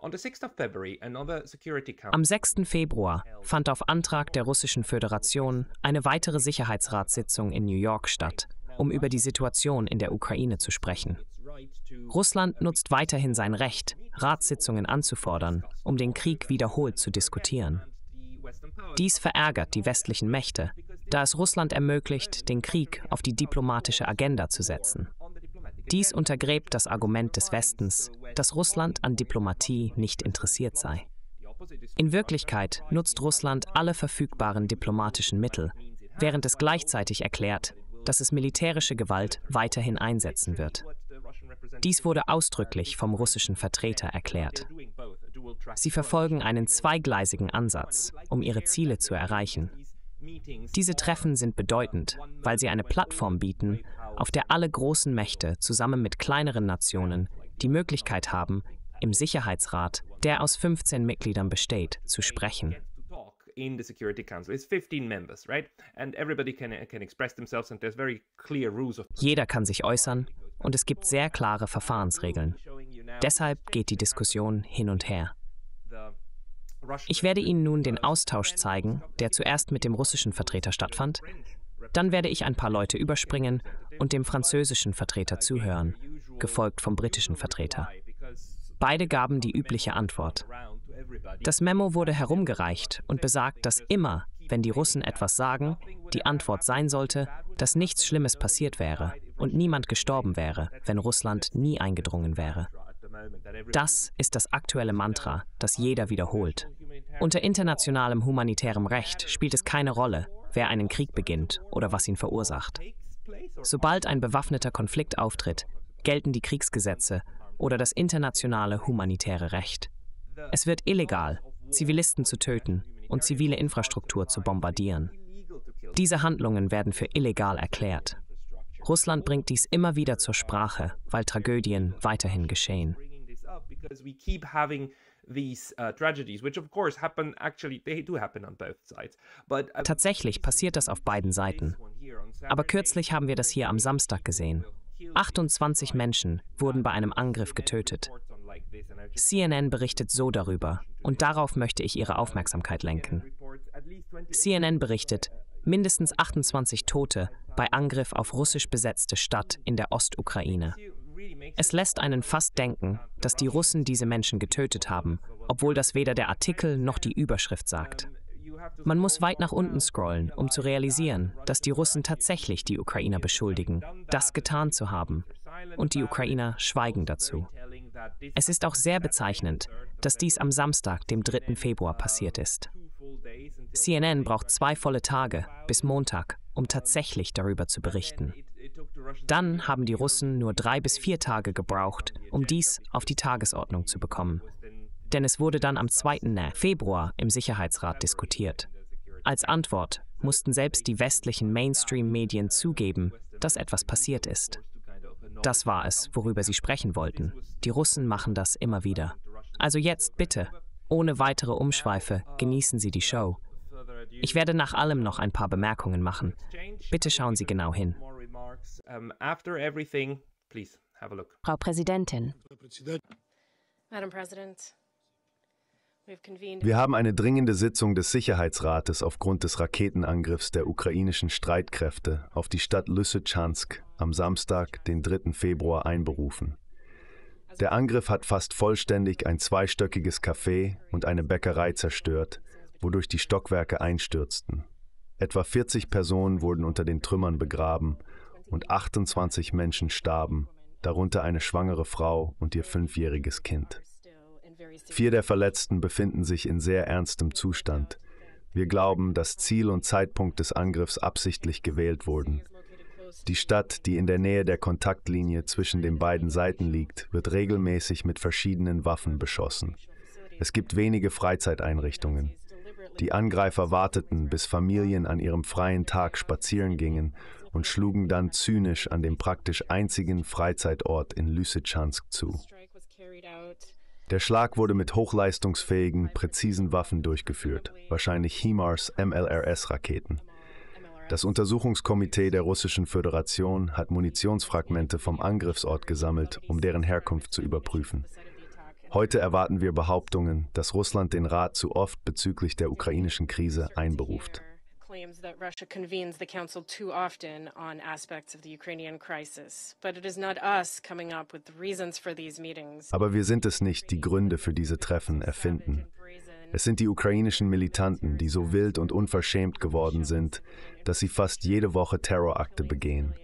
Am 6. Februar fand auf Antrag der Russischen Föderation eine weitere Sicherheitsratssitzung in New York statt, um über die Situation in der Ukraine zu sprechen. Russland nutzt weiterhin sein Recht, Ratssitzungen anzufordern, um den Krieg wiederholt zu diskutieren. Dies verärgert die westlichen Mächte, da es Russland ermöglicht, den Krieg auf die diplomatische Agenda zu setzen. Dies untergräbt das Argument des Westens, dass Russland an Diplomatie nicht interessiert sei. In Wirklichkeit nutzt Russland alle verfügbaren diplomatischen Mittel, während es gleichzeitig erklärt, dass es militärische Gewalt weiterhin einsetzen wird. Dies wurde ausdrücklich vom russischen Vertreter erklärt. Sie verfolgen einen zweigleisigen Ansatz, um ihre Ziele zu erreichen. Diese Treffen sind bedeutend, weil sie eine Plattform bieten, auf der alle großen Mächte zusammen mit kleineren Nationen die Möglichkeit haben, im Sicherheitsrat, der aus 15 Mitgliedern besteht, zu sprechen. in the Security Council. It's 15 members, right? And everybody can, can express themselves and there's very clear rules of Jeder kann sich äußern und es gibt sehr klare Verfahrensregeln. Deshalb geht die Diskussion hin und her. Ich werde Ihnen nun den Austausch zeigen, der zuerst mit dem russischen Vertreter stattfand. Dann werde ich ein paar Leute überspringen und dem französischen Vertreter zuhören, gefolgt vom britischen Vertreter. Beide gaben die übliche Antwort. Das Memo wurde herumgereicht und besagt, dass immer, wenn die Russen etwas sagen, die Antwort sein sollte, dass nichts Schlimmes passiert wäre und niemand gestorben wäre, wenn Russland nie eingedrungen wäre. Das ist das aktuelle Mantra, das jeder wiederholt. Unter internationalem humanitärem Recht spielt es keine Rolle, wer einen Krieg beginnt oder was ihn verursacht. Sobald ein bewaffneter Konflikt auftritt, gelten die Kriegsgesetze oder das internationale humanitäre Recht. Es wird illegal, Zivilisten zu töten und zivile Infrastruktur zu bombardieren. Diese Handlungen werden für illegal erklärt. Russland bringt dies immer wieder zur Sprache, weil Tragödien weiterhin geschehen because we keep having these uh, tragedies, which of course happen actually, they do happen on both sides. But, uh, Tatsächlich passiert das auf beiden Seiten. Aber kürzlich haben wir das hier am Samstag gesehen. 28 Menschen wurden bei einem Angriff getötet. CNN berichtet so darüber und darauf möchte ich Ihre Aufmerksamkeit lenken. CNN berichtet, uh, mindestens 28 Tote bei Angriff auf russisch besetzte Stadt in der Ostukraine. Es lässt einen fast denken, dass die Russen diese Menschen getötet haben, obwohl das weder der Artikel noch die Überschrift sagt. Man muss weit nach unten scrollen, um zu realisieren, dass die Russen tatsächlich die Ukrainer beschuldigen, das getan zu haben. Und die Ukrainer schweigen dazu. Es ist auch sehr bezeichnend, dass dies am Samstag, dem 3. Februar, passiert ist. CNN braucht zwei volle Tage bis Montag, um tatsächlich darüber zu berichten. Dann haben die Russen nur drei bis vier Tage gebraucht, um dies auf die Tagesordnung zu bekommen. Denn es wurde dann am 2. Februar im Sicherheitsrat diskutiert. Als Antwort mussten selbst die westlichen Mainstream-Medien zugeben, dass etwas passiert ist. Das war es, worüber sie sprechen wollten. Die Russen machen das immer wieder. Also jetzt bitte, ohne weitere Umschweife, genießen Sie die Show. Ich werde nach allem noch ein paar Bemerkungen machen. Bitte schauen Sie genau hin after everything, please have a look. Frau Präsidentin. Madam President. Wir haben eine dringende Sitzung des Sicherheitsrates aufgrund des Raketenangriffs der ukrainischen Streitkräfte auf die Stadt Lysychansk am Samstag, den 3. Februar, einberufen. Der Angriff hat fast vollständig ein zweistöckiges Café und eine Bäckerei zerstört, wodurch die Stockwerke einstürzten. Etwa 40 Personen wurden unter den Trümmern begraben und 28 Menschen starben, darunter eine schwangere Frau und ihr fünfjähriges Kind. Vier der Verletzten befinden sich in sehr ernstem Zustand. Wir glauben, dass Ziel und Zeitpunkt des Angriffs absichtlich gewählt wurden. Die Stadt, die in der Nähe der Kontaktlinie zwischen den beiden Seiten liegt, wird regelmäßig mit verschiedenen Waffen beschossen. Es gibt wenige Freizeiteinrichtungen. Die Angreifer warteten, bis Familien an ihrem freien Tag spazieren gingen und schlugen dann zynisch an dem praktisch einzigen Freizeitort in Lysychansk zu. Der Schlag wurde mit hochleistungsfähigen, präzisen Waffen durchgeführt, wahrscheinlich HIMARS MLRS-Raketen. Das Untersuchungskomitee der Russischen Föderation hat Munitionsfragmente vom Angriffsort gesammelt, um deren Herkunft zu überprüfen. Heute erwarten wir Behauptungen, dass Russland den Rat zu oft bezüglich der ukrainischen Krise einberuft. Williams that Russia convenes the Council too often on aspects of the Ukrainian crisis, but it is not us coming up with reasons for these meetings. Aber wir sind es nicht, die Gründe für diese Treffen erfinden. Es sind die ukrainischen Militanten, die so wild und unverschämt geworden sind, dass sie fast jede Woche Terrorakte begehen.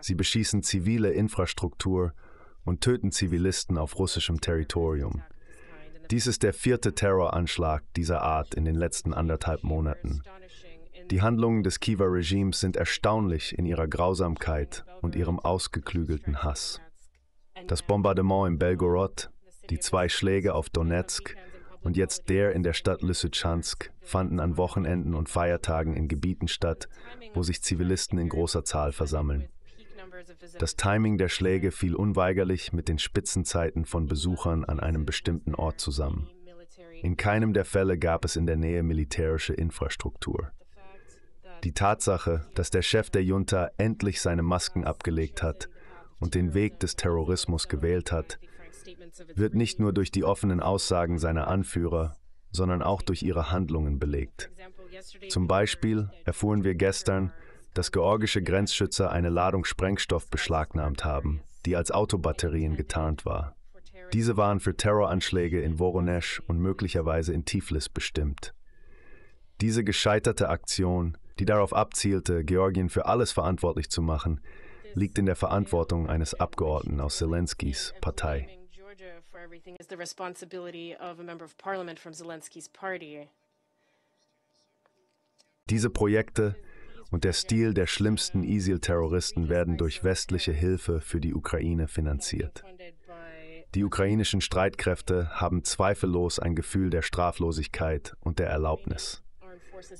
Sie beschießen zivile Infrastruktur und töten Zivilisten auf russischem Territorium. Dies ist der vierte Terroranschlag dieser Art in den letzten anderthalb Monaten. Die Handlungen des Kiva-Regimes sind erstaunlich in ihrer Grausamkeit und ihrem ausgeklügelten Hass. Das Bombardement in Belgorod, die zwei Schläge auf Donetsk und jetzt der in der Stadt Lysychansk fanden an Wochenenden und Feiertagen in Gebieten statt, wo sich Zivilisten in großer Zahl versammeln. Das Timing der Schläge fiel unweigerlich mit den Spitzenzeiten von Besuchern an einem bestimmten Ort zusammen. In keinem der Fälle gab es in der Nähe militärische Infrastruktur. Die Tatsache, dass der Chef der Junta endlich seine Masken abgelegt hat und den Weg des Terrorismus gewählt hat, wird nicht nur durch die offenen Aussagen seiner Anführer, sondern auch durch ihre Handlungen belegt. Zum Beispiel erfuhren wir gestern, dass georgische Grenzschützer eine Ladung Sprengstoff beschlagnahmt haben, die als Autobatterien getarnt war. Diese waren für Terroranschläge in Voronezh und möglicherweise in Tiflis bestimmt. Diese gescheiterte Aktion die darauf abzielte, Georgien für alles verantwortlich zu machen, liegt in der Verantwortung eines Abgeordneten aus Zelenskys Partei. Diese Projekte und der Stil der schlimmsten ISIL-Terroristen werden durch westliche Hilfe für die Ukraine finanziert. Die ukrainischen Streitkräfte haben zweifellos ein Gefühl der Straflosigkeit und der Erlaubnis.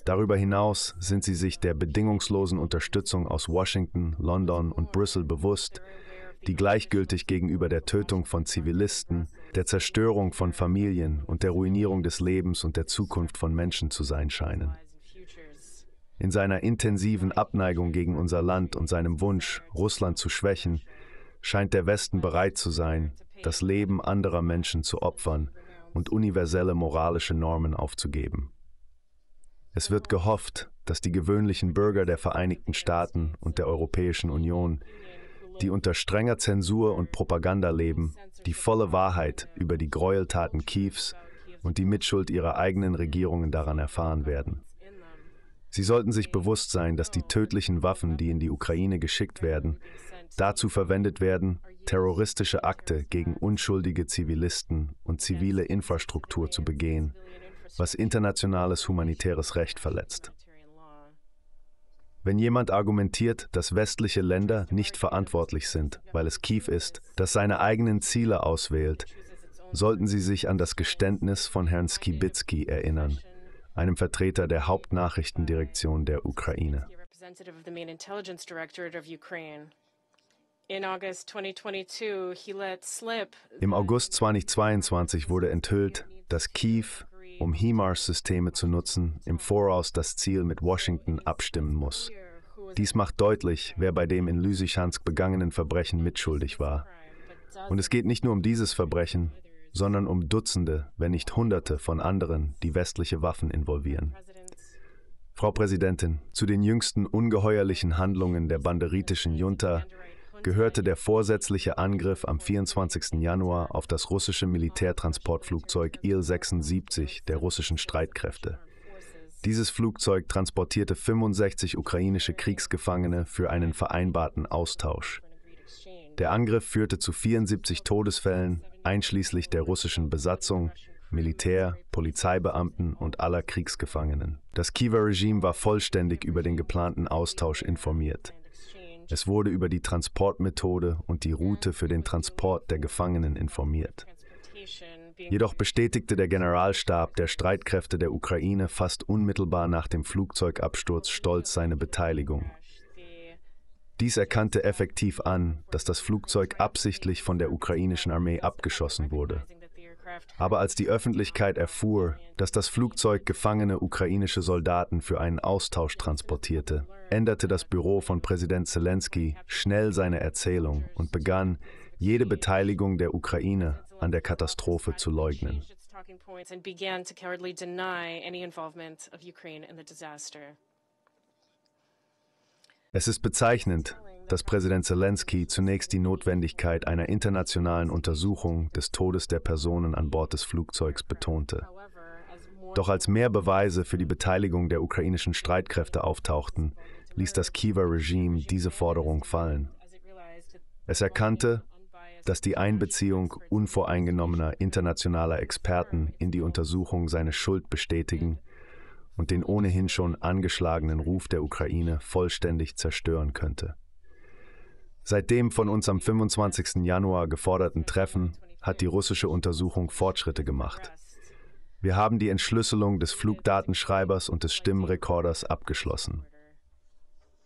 Darüber hinaus sind sie sich der bedingungslosen Unterstützung aus Washington, London und Brüssel bewusst, die gleichgültig gegenüber der Tötung von Zivilisten, der Zerstörung von Familien und der Ruinierung des Lebens und der Zukunft von Menschen zu sein scheinen. In seiner intensiven Abneigung gegen unser Land und seinem Wunsch, Russland zu schwächen, scheint der Westen bereit zu sein, das Leben anderer Menschen zu opfern und universelle moralische Normen aufzugeben. Es wird gehofft, dass die gewöhnlichen Bürger der Vereinigten Staaten und der Europäischen Union, die unter strenger Zensur und Propaganda leben, die volle Wahrheit über die Gräueltaten Kiews und die Mitschuld ihrer eigenen Regierungen daran erfahren werden. Sie sollten sich bewusst sein, dass die tödlichen Waffen, die in die Ukraine geschickt werden, dazu verwendet werden, terroristische Akte gegen unschuldige Zivilisten und zivile Infrastruktur zu begehen was internationales humanitäres Recht verletzt. Wenn jemand argumentiert, dass westliche Länder nicht verantwortlich sind, weil es Kiew ist, das seine eigenen Ziele auswählt, sollten sie sich an das Geständnis von Herrn Skibitzky erinnern, einem Vertreter der Hauptnachrichtendirektion der Ukraine. Im August 2022 wurde enthüllt, dass Kiew um HIMARS-Systeme zu nutzen, im Voraus das Ziel mit Washington abstimmen muss. Dies macht deutlich, wer bei dem in Lysychansk begangenen Verbrechen mitschuldig war. Und es geht nicht nur um dieses Verbrechen, sondern um Dutzende, wenn nicht Hunderte von anderen, die westliche Waffen involvieren. Frau Präsidentin, zu den jüngsten ungeheuerlichen Handlungen der banderitischen Junta gehörte der vorsätzliche Angriff am 24. Januar auf das russische Militärtransportflugzeug Il-76 der russischen Streitkräfte. Dieses Flugzeug transportierte 65 ukrainische Kriegsgefangene für einen vereinbarten Austausch. Der Angriff führte zu 74 Todesfällen, einschließlich der russischen Besatzung, Militär, Polizeibeamten und aller Kriegsgefangenen. Das Kiewer Regime war vollständig über den geplanten Austausch informiert. Es wurde über die Transportmethode und die Route für den Transport der Gefangenen informiert. Jedoch bestätigte der Generalstab der Streitkräfte der Ukraine fast unmittelbar nach dem Flugzeugabsturz stolz seine Beteiligung. Dies erkannte effektiv an, dass das Flugzeug absichtlich von der ukrainischen Armee abgeschossen wurde. Aber als die Öffentlichkeit erfuhr, dass das Flugzeug gefangene ukrainische Soldaten für einen Austausch transportierte, änderte das Büro von Präsident Zelensky schnell seine Erzählung und begann, jede Beteiligung der Ukraine an der Katastrophe zu leugnen. Es ist bezeichnend, dass Präsident Zelensky zunächst die Notwendigkeit einer internationalen Untersuchung des Todes der Personen an Bord des Flugzeugs betonte. Doch als mehr Beweise für die Beteiligung der ukrainischen Streitkräfte auftauchten, ließ das kiewer regime diese Forderung fallen. Es erkannte, dass die Einbeziehung unvoreingenommener internationaler Experten in die Untersuchung seine Schuld bestätigen und den ohnehin schon angeschlagenen Ruf der Ukraine vollständig zerstören könnte. Seit dem von uns am 25. Januar geforderten Treffen hat die russische Untersuchung Fortschritte gemacht. Wir haben die Entschlüsselung des Flugdatenschreibers und des Stimmrekorders abgeschlossen.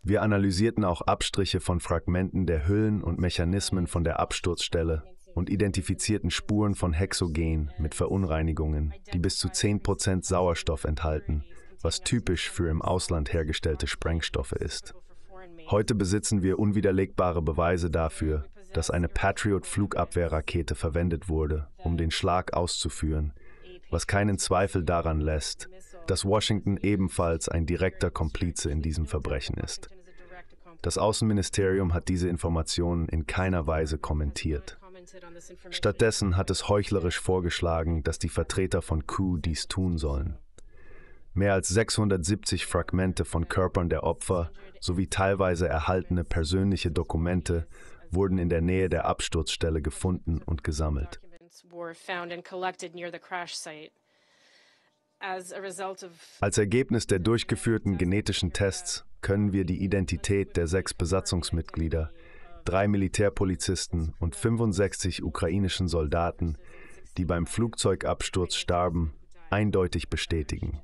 Wir analysierten auch Abstriche von Fragmenten der Hüllen und Mechanismen von der Absturzstelle und identifizierten Spuren von Hexogen mit Verunreinigungen, die bis zu 10% Sauerstoff enthalten, was typisch für im Ausland hergestellte Sprengstoffe ist. Heute besitzen wir unwiderlegbare Beweise dafür, dass eine Patriot-Flugabwehrrakete verwendet wurde, um den Schlag auszuführen, was keinen Zweifel daran lässt, dass Washington ebenfalls ein direkter Komplize in diesem Verbrechen ist. Das Außenministerium hat diese Informationen in keiner Weise kommentiert. Stattdessen hat es heuchlerisch vorgeschlagen, dass die Vertreter von Coup dies tun sollen. Mehr als 670 Fragmente von Körpern der Opfer sowie teilweise erhaltene persönliche Dokumente wurden in der Nähe der Absturzstelle gefunden und gesammelt. Als Ergebnis der durchgeführten genetischen Tests können wir die Identität der sechs Besatzungsmitglieder, drei Militärpolizisten und 65 ukrainischen Soldaten, die beim Flugzeugabsturz starben, eindeutig bestätigen.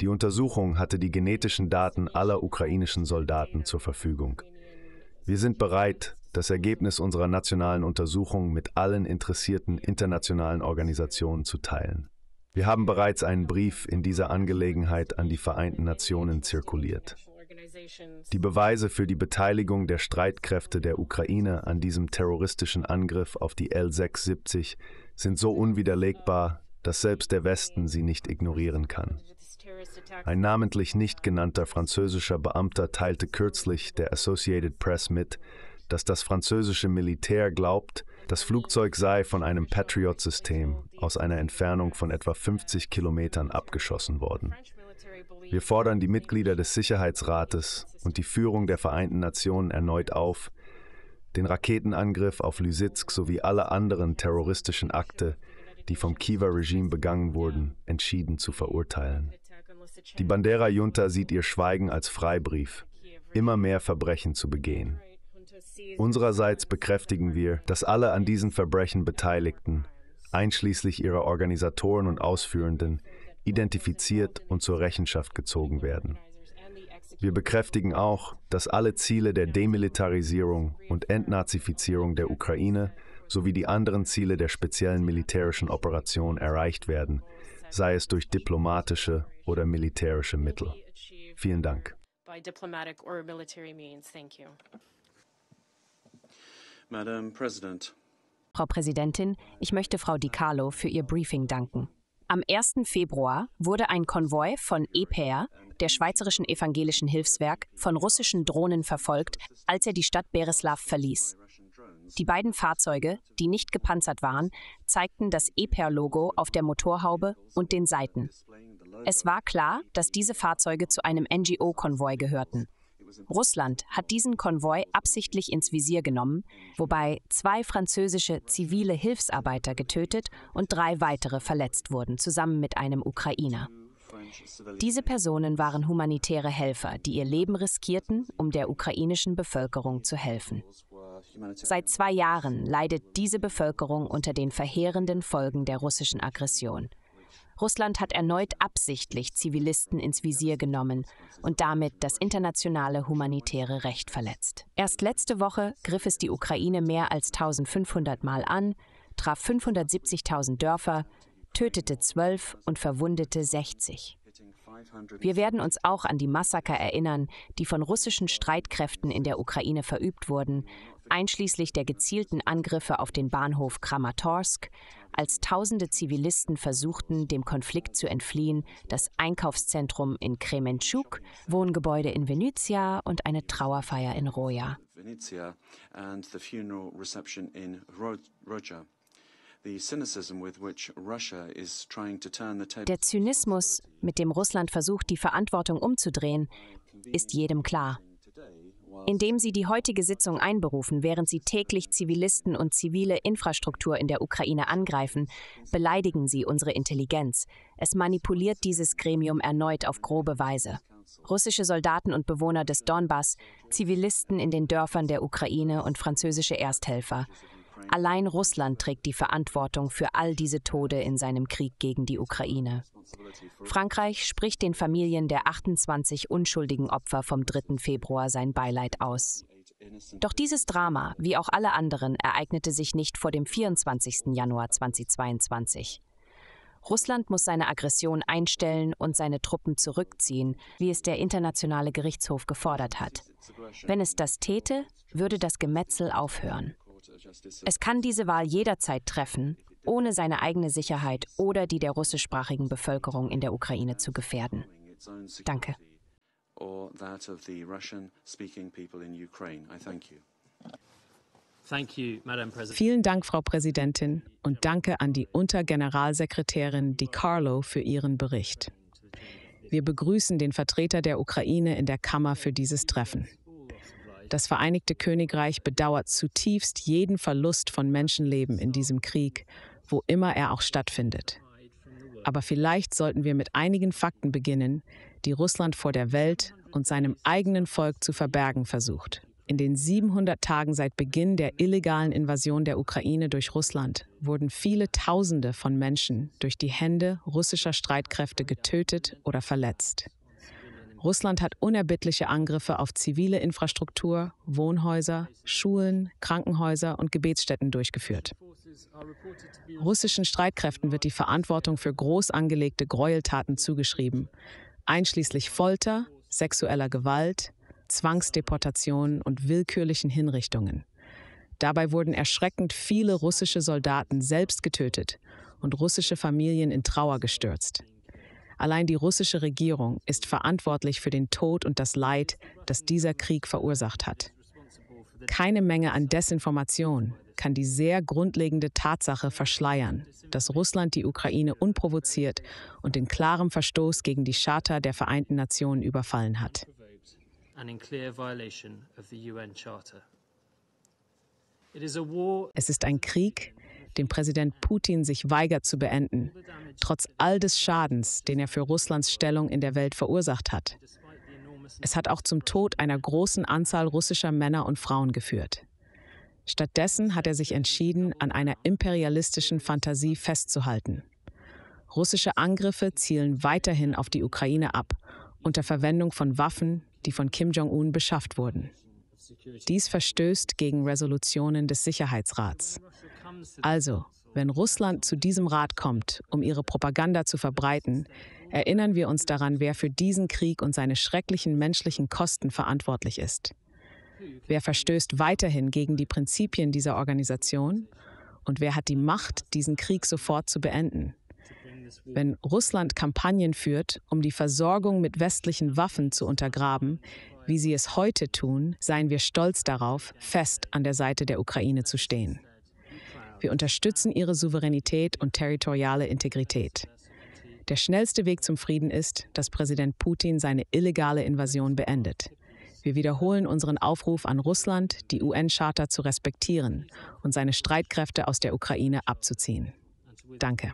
Die Untersuchung hatte die genetischen Daten aller ukrainischen Soldaten zur Verfügung. Wir sind bereit, das Ergebnis unserer nationalen Untersuchung mit allen interessierten internationalen Organisationen zu teilen. Wir haben bereits einen Brief in dieser Angelegenheit an die Vereinten Nationen zirkuliert. Die Beweise für die Beteiligung der Streitkräfte der Ukraine an diesem terroristischen Angriff auf die L-670 sind so unwiderlegbar, dass selbst der Westen sie nicht ignorieren kann. Ein namentlich nicht genannter französischer Beamter teilte kürzlich der Associated Press mit, dass das französische Militär glaubt, das Flugzeug sei von einem Patriot-System aus einer Entfernung von etwa 50 Kilometern abgeschossen worden. Wir fordern die Mitglieder des Sicherheitsrates und die Führung der Vereinten Nationen erneut auf, den Raketenangriff auf Lysitsk sowie alle anderen terroristischen Akte, die vom Kiewer-Regime begangen wurden, entschieden zu verurteilen. Die Bandera-Junta sieht ihr Schweigen als Freibrief, immer mehr Verbrechen zu begehen. Unsererseits bekräftigen wir, dass alle an diesen Verbrechen Beteiligten, einschließlich ihrer Organisatoren und Ausführenden, identifiziert und zur Rechenschaft gezogen werden. Wir bekräftigen auch, dass alle Ziele der Demilitarisierung und Entnazifizierung der Ukraine sowie die anderen Ziele der speziellen militärischen Operation erreicht werden, sei es durch diplomatische oder militärische Mittel. Vielen Dank. Frau Präsidentin, ich möchte Frau Di Carlo für ihr Briefing danken. Am 1. Februar wurde ein Konvoi von EPR, der Schweizerischen Evangelischen Hilfswerk, von russischen Drohnen verfolgt, als er die Stadt Bereslav verließ. Die beiden Fahrzeuge, die nicht gepanzert waren, zeigten das EPR-Logo auf der Motorhaube und den Seiten. Es war klar, dass diese Fahrzeuge zu einem NGO-Konvoi gehörten. Russland hat diesen Konvoi absichtlich ins Visier genommen, wobei zwei französische zivile Hilfsarbeiter getötet und drei weitere verletzt wurden, zusammen mit einem Ukrainer. Diese Personen waren humanitäre Helfer, die ihr Leben riskierten, um der ukrainischen Bevölkerung zu helfen. Seit zwei Jahren leidet diese Bevölkerung unter den verheerenden Folgen der russischen Aggression. Russland hat erneut absichtlich Zivilisten ins Visier genommen und damit das internationale humanitäre Recht verletzt. Erst letzte Woche griff es die Ukraine mehr als 1500 Mal an, traf 570.000 Dörfer, tötete 12 und verwundete 60. Wir werden uns auch an die Massaker erinnern, die von russischen Streitkräften in der Ukraine verübt wurden, einschließlich der gezielten Angriffe auf den Bahnhof Kramatorsk als tausende Zivilisten versuchten, dem Konflikt zu entfliehen, das Einkaufszentrum in Kremenchuk, Wohngebäude in Venetia und eine Trauerfeier in Roja. Der Zynismus, mit dem Russland versucht, die Verantwortung umzudrehen, ist jedem klar indem sie die heutige Sitzung einberufen, während sie täglich Zivilisten und zivile Infrastruktur in der Ukraine angreifen, beleidigen sie unsere Intelligenz. Es manipuliert dieses Gremium erneut auf grobe Weise. Russische Soldaten und Bewohner des Donbass, Zivilisten in den Dörfern der Ukraine und französische Ersthelfer. Allein Russland trägt die Verantwortung für all diese Tode in seinem Krieg gegen die Ukraine. Frankreich spricht den Familien der 28 unschuldigen Opfer vom 3. Februar sein Beileid aus. Doch dieses Drama, wie auch alle anderen, ereignete sich nicht vor dem 24. Januar 2022. Russland muss seine Aggression einstellen und seine Truppen zurückziehen, wie es der Internationale Gerichtshof gefordert hat. Wenn es das täte, würde das Gemetzel aufhören. Es kann diese Wahl jederzeit treffen, ohne seine eigene Sicherheit oder die der russischsprachigen Bevölkerung in der Ukraine zu gefährden. Danke. Vielen Dank, Frau Präsidentin, und danke an die Untergeneralsekretärin Di Carlo für ihren Bericht. Wir begrüßen den Vertreter der Ukraine in der Kammer für dieses Treffen. Das Vereinigte Königreich bedauert zutiefst jeden Verlust von Menschenleben in diesem Krieg, wo immer er auch stattfindet. Aber vielleicht sollten wir mit einigen Fakten beginnen, die Russland vor der Welt und seinem eigenen Volk zu verbergen versucht. In den 700 Tagen seit Beginn der illegalen Invasion der Ukraine durch Russland wurden viele Tausende von Menschen durch die Hände russischer Streitkräfte getötet oder verletzt. Russland hat unerbittliche Angriffe auf zivile Infrastruktur, Wohnhäuser, Schulen, Krankenhäuser und Gebetsstätten durchgeführt. Russischen Streitkräften wird die Verantwortung für groß angelegte Gräueltaten zugeschrieben, einschließlich Folter, sexueller Gewalt, Zwangsdeportationen und willkürlichen Hinrichtungen. Dabei wurden erschreckend viele russische Soldaten selbst getötet und russische Familien in Trauer gestürzt. Allein die russische Regierung ist verantwortlich für den Tod und das Leid, das dieser Krieg verursacht hat. Keine Menge an Desinformation kann die sehr grundlegende Tatsache verschleiern, dass Russland die Ukraine unprovoziert und in klarem Verstoß gegen die Charta der Vereinten Nationen überfallen hat. Es ist ein Krieg, den Präsident Putin sich weigert zu beenden, trotz all des Schadens, den er für Russlands Stellung in der Welt verursacht hat. Es hat auch zum Tod einer großen Anzahl russischer Männer und Frauen geführt. Stattdessen hat er sich entschieden, an einer imperialistischen Fantasie festzuhalten. Russische Angriffe zielen weiterhin auf die Ukraine ab, unter Verwendung von Waffen, die von Kim Jong-un beschafft wurden. Dies verstößt gegen Resolutionen des Sicherheitsrats. Also, wenn Russland zu diesem Rat kommt, um ihre Propaganda zu verbreiten, erinnern wir uns daran, wer für diesen Krieg und seine schrecklichen menschlichen Kosten verantwortlich ist. Wer verstößt weiterhin gegen die Prinzipien dieser Organisation? Und wer hat die Macht, diesen Krieg sofort zu beenden? Wenn Russland Kampagnen führt, um die Versorgung mit westlichen Waffen zu untergraben, wie sie es heute tun, seien wir stolz darauf, fest an der Seite der Ukraine zu stehen. Wir unterstützen ihre Souveränität und territoriale Integrität. Der schnellste Weg zum Frieden ist, dass Präsident Putin seine illegale Invasion beendet. Wir wiederholen unseren Aufruf an Russland, die UN-Charta zu respektieren und seine Streitkräfte aus der Ukraine abzuziehen. Danke.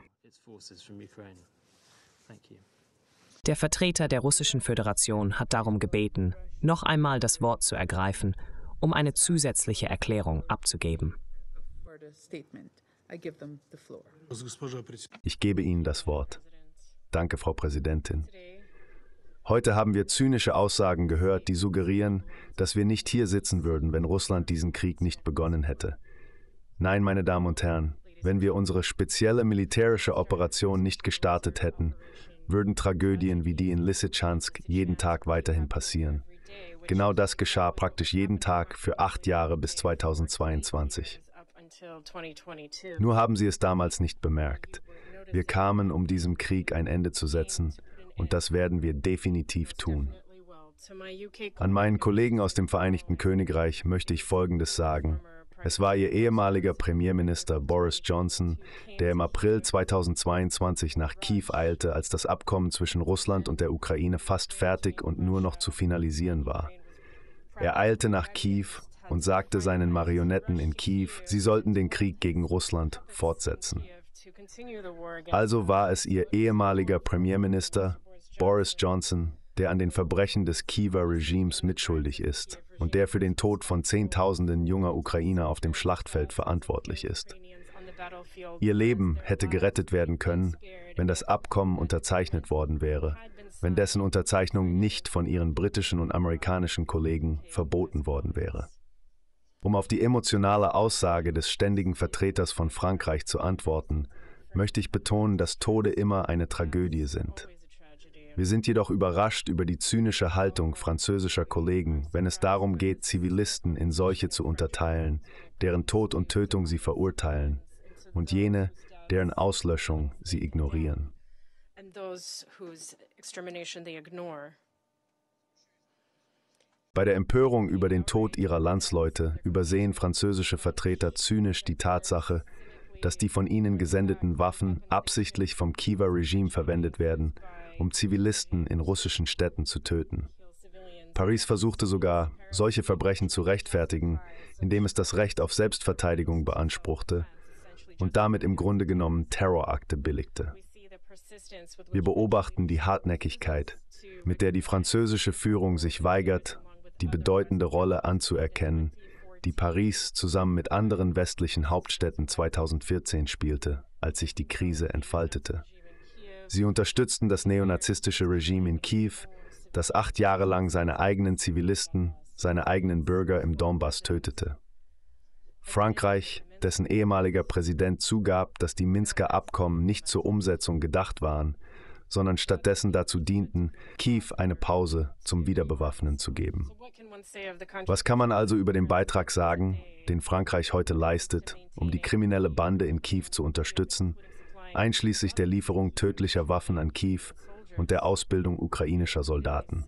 Der Vertreter der Russischen Föderation hat darum gebeten, noch einmal das Wort zu ergreifen, um eine zusätzliche Erklärung abzugeben. Ich gebe Ihnen das Wort. Danke, Frau Präsidentin. Heute haben wir zynische Aussagen gehört, die suggerieren, dass wir nicht hier sitzen würden, wenn Russland diesen Krieg nicht begonnen hätte. Nein, meine Damen und Herren, wenn wir unsere spezielle militärische Operation nicht gestartet hätten, würden Tragödien wie die in Lysychansk jeden Tag weiterhin passieren. Genau das geschah praktisch jeden Tag für acht Jahre bis 2022. Nur haben sie es damals nicht bemerkt. Wir kamen, um diesem Krieg ein Ende zu setzen, und das werden wir definitiv tun. An meinen Kollegen aus dem Vereinigten Königreich möchte ich Folgendes sagen. Es war ihr ehemaliger Premierminister Boris Johnson, der im April 2022 nach Kiew eilte, als das Abkommen zwischen Russland und der Ukraine fast fertig und nur noch zu finalisieren war. Er eilte nach Kiew und sagte seinen Marionetten in Kiew, sie sollten den Krieg gegen Russland fortsetzen. Also war es ihr ehemaliger Premierminister Boris Johnson, der an den Verbrechen des Kiewer-Regimes mitschuldig ist und der für den Tod von Zehntausenden junger Ukrainer auf dem Schlachtfeld verantwortlich ist. Ihr Leben hätte gerettet werden können, wenn das Abkommen unterzeichnet worden wäre, wenn dessen Unterzeichnung nicht von ihren britischen und amerikanischen Kollegen verboten worden wäre. Um auf die emotionale Aussage des ständigen Vertreters von Frankreich zu antworten, möchte ich betonen, dass Tode immer eine Tragödie sind. Wir sind jedoch überrascht über die zynische Haltung französischer Kollegen, wenn es darum geht, Zivilisten in solche zu unterteilen, deren Tod und Tötung sie verurteilen, und jene, deren Auslöschung sie ignorieren. Bei der Empörung über den Tod ihrer Landsleute übersehen französische Vertreter zynisch die Tatsache, dass die von ihnen gesendeten Waffen absichtlich vom Kiewer Regime verwendet werden um Zivilisten in russischen Städten zu töten. Paris versuchte sogar, solche Verbrechen zu rechtfertigen, indem es das Recht auf Selbstverteidigung beanspruchte und damit im Grunde genommen Terrorakte billigte. Wir beobachten die Hartnäckigkeit, mit der die französische Führung sich weigert, die bedeutende Rolle anzuerkennen, die Paris zusammen mit anderen westlichen Hauptstädten 2014 spielte, als sich die Krise entfaltete. Sie unterstützten das neonazistische Regime in Kiew, das acht Jahre lang seine eigenen Zivilisten, seine eigenen Bürger im Donbass tötete. Frankreich, dessen ehemaliger Präsident zugab, dass die Minsker Abkommen nicht zur Umsetzung gedacht waren, sondern stattdessen dazu dienten, Kiew eine Pause zum Wiederbewaffnen zu geben. Was kann man also über den Beitrag sagen, den Frankreich heute leistet, um die kriminelle Bande in Kiew zu unterstützen, einschließlich der Lieferung tödlicher Waffen an Kiew und der Ausbildung ukrainischer Soldaten.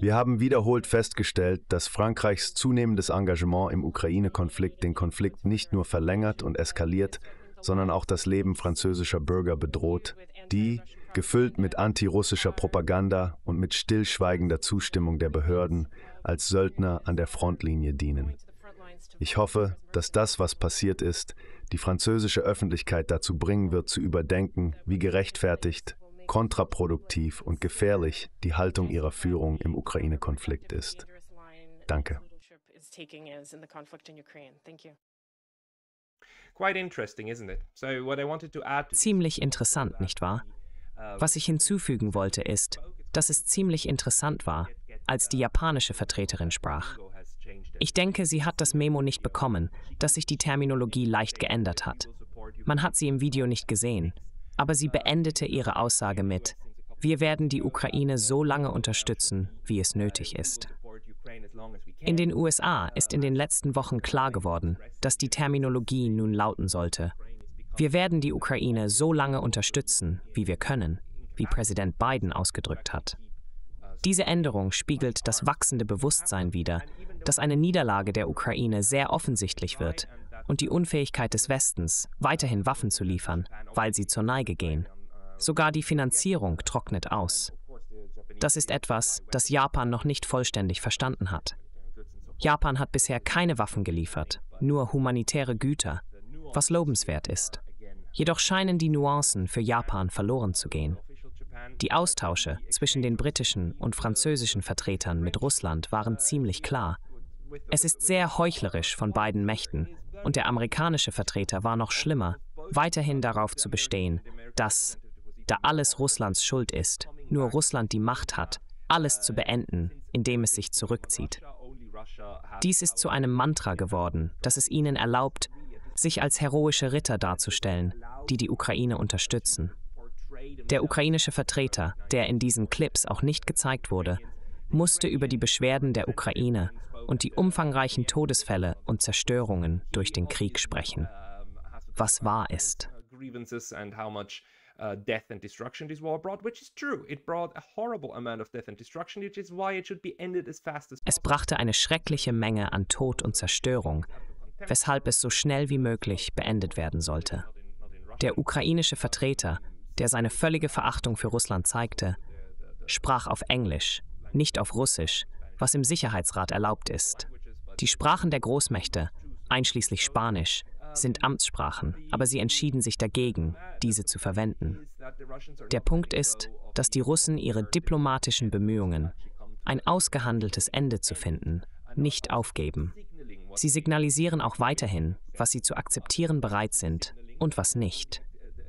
Wir haben wiederholt festgestellt, dass Frankreichs zunehmendes Engagement im Ukraine-Konflikt den Konflikt nicht nur verlängert und eskaliert, sondern auch das Leben französischer Bürger bedroht, die, gefüllt mit antirussischer Propaganda und mit stillschweigender Zustimmung der Behörden, als Söldner an der Frontlinie dienen. Ich hoffe, dass das, was passiert ist, die französische Öffentlichkeit dazu bringen wird, zu überdenken, wie gerechtfertigt, kontraproduktiv und gefährlich die Haltung ihrer Führung im Ukraine-Konflikt ist. Danke. Ziemlich interessant, nicht wahr? Was ich hinzufügen wollte ist, dass es ziemlich interessant war, als die japanische Vertreterin sprach. Ich denke, sie hat das Memo nicht bekommen, dass sich die Terminologie leicht geändert hat. Man hat sie im Video nicht gesehen, aber sie beendete ihre Aussage mit, wir werden die Ukraine so lange unterstützen, wie es nötig ist. In den USA ist in den letzten Wochen klar geworden, dass die Terminologie nun lauten sollte, wir werden die Ukraine so lange unterstützen, wie wir können, wie Präsident Biden ausgedrückt hat. Diese Änderung spiegelt das wachsende Bewusstsein wider, dass eine Niederlage der Ukraine sehr offensichtlich wird und die Unfähigkeit des Westens, weiterhin Waffen zu liefern, weil sie zur Neige gehen. Sogar die Finanzierung trocknet aus. Das ist etwas, das Japan noch nicht vollständig verstanden hat. Japan hat bisher keine Waffen geliefert, nur humanitäre Güter, was lobenswert ist. Jedoch scheinen die Nuancen für Japan verloren zu gehen. Die Austausche zwischen den britischen und französischen Vertretern mit Russland waren ziemlich klar es ist sehr heuchlerisch von beiden Mächten. Und der amerikanische Vertreter war noch schlimmer, weiterhin darauf zu bestehen, dass, da alles Russlands Schuld ist, nur Russland die Macht hat, alles zu beenden, indem es sich zurückzieht. Dies ist zu einem Mantra geworden, das es ihnen erlaubt, sich als heroische Ritter darzustellen, die die Ukraine unterstützen. Der ukrainische Vertreter, der in diesen Clips auch nicht gezeigt wurde, musste über die Beschwerden der Ukraine und die umfangreichen Todesfälle und Zerstörungen durch den Krieg sprechen. Was wahr ist. Uh, death and destruction this war brought, which is true. It brought a horrible amount of death and destruction, which is why it should be ended as fast as Es brachte eine schreckliche Menge an Tod und Zerstörung, weshalb es so schnell wie möglich beendet werden sollte. Der ukrainische Vertreter, der seine völlige Verachtung für Russland zeigte, sprach auf Englisch nicht auf Russisch, was im Sicherheitsrat erlaubt ist. Die Sprachen der Großmächte, einschließlich Spanisch, sind Amtssprachen, aber sie entschieden sich dagegen, diese zu verwenden. Der Punkt ist, dass die Russen ihre diplomatischen Bemühungen, ein ausgehandeltes Ende zu finden, nicht aufgeben. Sie signalisieren auch weiterhin, was sie zu akzeptieren bereit sind und was nicht.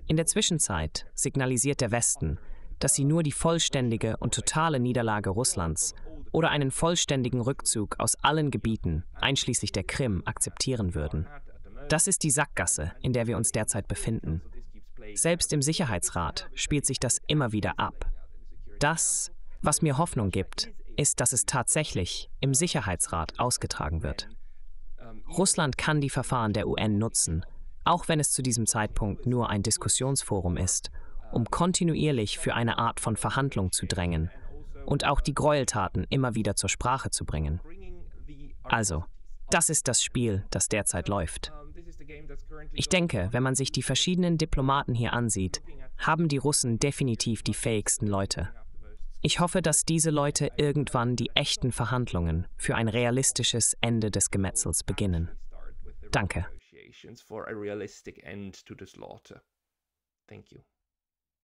In der Zwischenzeit signalisiert der Westen, dass sie nur die vollständige und totale Niederlage Russlands oder einen vollständigen Rückzug aus allen Gebieten, einschließlich der Krim, akzeptieren würden. Das ist die Sackgasse, in der wir uns derzeit befinden. Selbst im Sicherheitsrat spielt sich das immer wieder ab. Das, was mir Hoffnung gibt, ist, dass es tatsächlich im Sicherheitsrat ausgetragen wird. Russland kann die Verfahren der UN nutzen, auch wenn es zu diesem Zeitpunkt nur ein Diskussionsforum ist um kontinuierlich für eine Art von Verhandlung zu drängen und auch die Gräueltaten immer wieder zur Sprache zu bringen. Also, das ist das Spiel, das derzeit läuft. Ich denke, wenn man sich die verschiedenen Diplomaten hier ansieht, haben die Russen definitiv die fähigsten Leute. Ich hoffe, dass diese Leute irgendwann die echten Verhandlungen für ein realistisches Ende des Gemetzels beginnen. Danke.